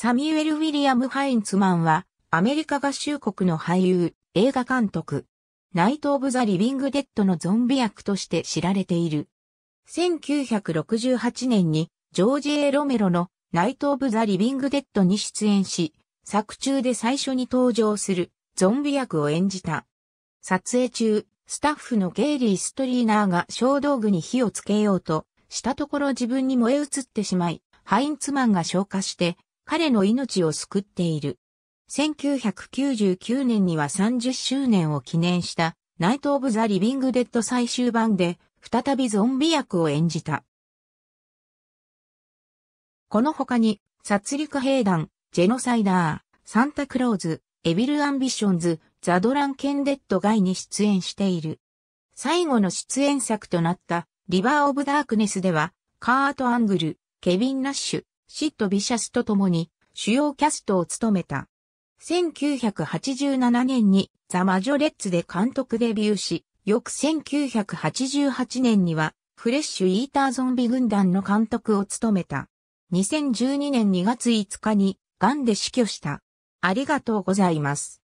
サミュエル・ウィリアム・ハインツマンは、アメリカ合衆国の俳優、映画監督、ナイト・オブ・ザ・リビング・デッドのゾンビ役として知られている。1968年に、ジョージ・エロメロのナイト・オブ・ザ・リビング・デッドに出演し、作中で最初に登場するゾンビ役を演じた。撮影中、スタッフのゲイリー・ストリーナーが小道具に火をつけようとしたところ自分に燃え移ってしまい、ハインツマンが消火して彼の命を救っている。1999年には30周年を記念したナイト・オブ・ザ・リビング・デッド最終版で再びゾンビ役を演じた。この他に、殺戮兵団、ジェノサイダー、サンタクローズ、エビル・アンビションズ、ザ・ドラン・ケンデッドイに出演している。最後の出演作となった、リバー・オブ・ダークネスでは、カート・アングル、ケビン・ナッシュ、シット・ビシャスと共に主要キャストを務めた。1987年にザ・マジョレッツで監督デビューし、翌1988年にはフレッシュ・イーターゾンビ軍団の監督を務めた。2012年2月5日にガンで死去した。ありがとうございます。